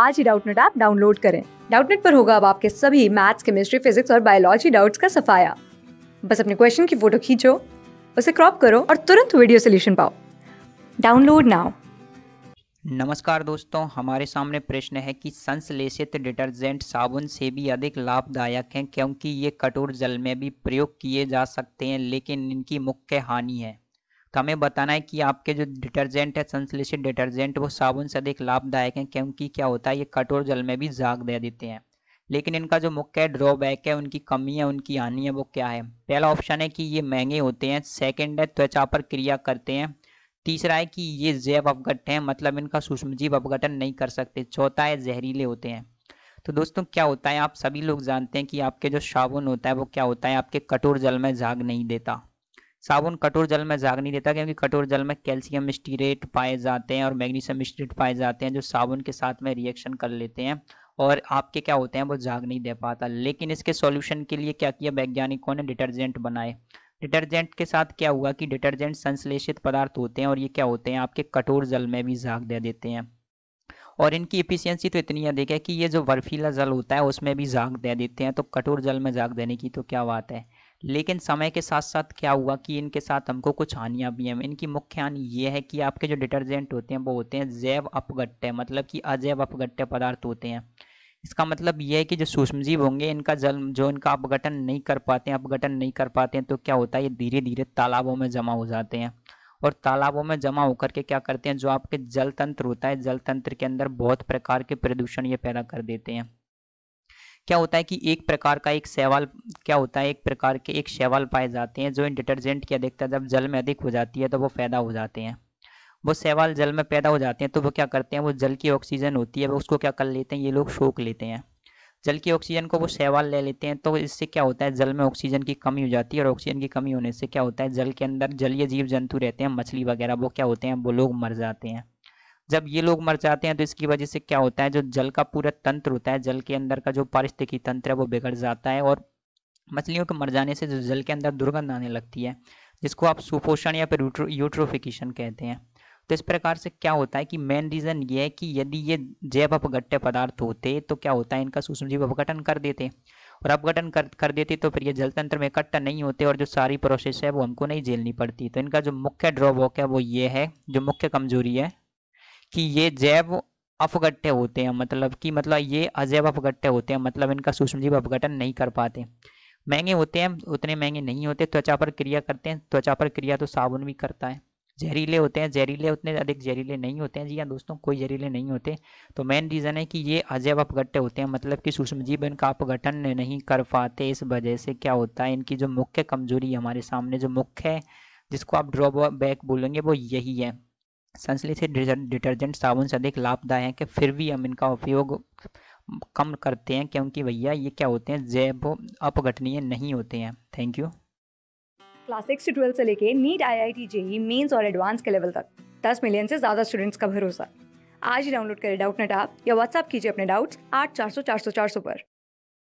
आज ही Doubtnut app download करें डाउटनेट पर होगा अब आपके सभी मैथ्स केमिस्ट्री फिजिक्स और बायोलॉजी डाउट्स का सफाया बस अपने क्वेश्चन की फोटो खींचो उसे क्रॉप करो और तुरंत वीडियो सोल्यूशन पाओ डाउनलोड नाउ नमस्कार दोस्तों हमारे सामने प्रश्न है कि संश्लेषित डिटर्जेंट साबुन से भी अधिक लाभदायक हैं क्योंकि ये कठोर जल में भी प्रयोग किए जा सकते हैं लेकिन इनकी मुख्य हानि है तो हमें बताना है कि आपके जो डिटर्जेंट है संश्लेषित डिटर्जेंट वो साबुन से अधिक लाभदायक हैं क्योंकि क्या होता है ये कठोर जल में भी जाग दे देते हैं लेकिन इनका जो मुख्य ड्रॉबैक है उनकी कमी है उनकी हानि है वो क्या है पहला ऑप्शन है कि ये महंगे होते हैं सेकेंड है त्वचा पर क्रिया करते हैं तीसरा है कि ये जैव अवघट हैं मतलब इनका सूक्ष्मजीव अपघटन नहीं कर सकते चौथा है जहरीले होते हैं तो दोस्तों क्या होता है आप सभी लोग जानते हैं कि आपके जो साबुन होता है वो क्या होता है आपके कठोर जल में झाग नहीं देता साबुन कठोर जल में जाग नहीं देता क्योंकि कठोर जल में कैल्शियम स्टीरेट पाए जाते हैं और मैग्नीशियम स्टीरेट पाए जाते हैं जो साबुन के साथ में रिएक्शन कर लेते हैं और आपके क्या होते हैं वो जाग नहीं दे पाता लेकिन इसके सॉल्यूशन के लिए क्या किया वैज्ञानिकों ने डिटर्जेंट बनाए डिटर्जेंट के साथ क्या हुआ कि डिटर्जेंट संश्लेषित पदार्थ होते हैं और ये क्या होते हैं आपके कठोर जल में भी जाग दे देते हैं और इनकी इफिशियंसी तो इतनी अधिक है कि ये जो बर्फीला जल होता है उसमें भी जाग दे देते हैं तो कठोर जल में जाग देने की तो क्या बात है लेकिन समय के साथ साथ क्या हुआ कि इनके साथ हमको कुछ हानियाँ भी हैं इनकी मुख्य हानि ये है कि आपके जो डिटर्जेंट होते हैं वो होते हैं जैव अपगट्टे मतलब कि अजैव अपगट्टे पदार्थ होते हैं इसका मतलब ये है कि जो सूक्ष्मजीव होंगे इनका जल जो इनका अपघटन नहीं कर पाते हैं अपघटन नहीं कर पाते हैं तो क्या होता है ये धीरे धीरे तालाबों में जमा हो जाते हैं और तालाबों में जमा होकर के क्या करते हैं जो आपके जल तंत्र होता है जल तंत्र के अंदर बहुत प्रकार के प्रदूषण ये पैदा कर देते हैं क्या होता है कि एक प्रकार का एक शैवाल क्या होता है एक प्रकार के एक शैवाल पाए जाते हैं जो इन डिटर्जेंट की अधिकता जब जल में अधिक हो जाती है तो वो पैदा हो जाते हैं वो शैवाल जल में पैदा हो जाते हैं तो वो क्या करते हैं वो जल की ऑक्सीजन होती है वो उसको क्या कर लेते हैं ये लोग सोख लेते हैं जल की ऑक्सीजन को वो शैवाल ले लेते हैं तो इससे क्या होता है जल में ऑक्सीजन की कमी हो जाती है और ऑक्सीजन की कमी होने से क्या होता है जल के अंदर जलीय जीव जंतु रहते हैं मछली वगैरह वो क्या होते हैं वो लोग मर जाते हैं जब ये लोग मर जाते हैं तो इसकी वजह से क्या होता है जो जल का पूरा तंत्र होता है जल के अंदर का जो पारिस्थितिकी तंत्र है वो बिगड़ जाता है और मछलियों के मर जाने से जो जल के अंदर दुर्गंध आने लगती है जिसको आप सुपोषण या फिर यूट्रोफिकेशन कहते हैं तो इस प्रकार से क्या होता है कि मेन रीज़न ये है कि यदि ये जैव अपघट्य पदार्थ होते तो क्या होता है इनका सूक्ष्मजीव अपघटन कर देते और अपघटन कर कर देते तो फिर ये जल तंत्र में इकट्ठा नहीं होते और जो सारी प्रोसेस है वो हमको नहीं झेलनी पड़ती तो इनका जो मुख्य ड्रॉबॉक है वो ये है जो मुख्य कमजोरी है कि ये जैव अपघट्य होते हैं मतलब कि मतलब ये अजैव अपघट्य होते हैं मतलब इनका सूक्ष्मजीव अपघटन नहीं कर पाते महंगे होते हैं उतने महंगे नहीं होते त्वचा पर क्रिया करते हैं त्वचा पर क्रिया तो साबुन भी करता है जहरीले होते हैं जहरीले उतने अधिक जहरीले नहीं होते हैं जी हाँ दोस्तों कोई जहरीले नहीं होते तो मेन रीज़न है कि ये अजैव अपघट्य होते हैं मतलब कि सूक्ष्मजीव इनका अपघटन नहीं कर पाते इस वजह से क्या होता है इनकी जो मुख्य कमजोरी हमारे सामने जो मुख्य है जिसको आप ड्रॉबैक बोलेंगे वो यही है संश्लेषित डिटर्जेंट साबुन से अधिक लाभदायक हैं कि फिर भी हम इनका उपयोग कम करते हैं क्योंकि भैया ये क्या होते हैं जैव अपघटनीय नहीं होते हैं थैंक यू क्लास सिक्स से ट्वेल्थ से लेके NEET I I T JEE mains और एडवांस के लेवल तक दस मिलियन से ज़्यादा स्टूडेंट्स का भरोसा आज ही डाउनलोड करें डाउट नेट आप या व्हाट्सअप कीजिए अपने डाउट्स आठ चार सौ चार सौ चार सौ पर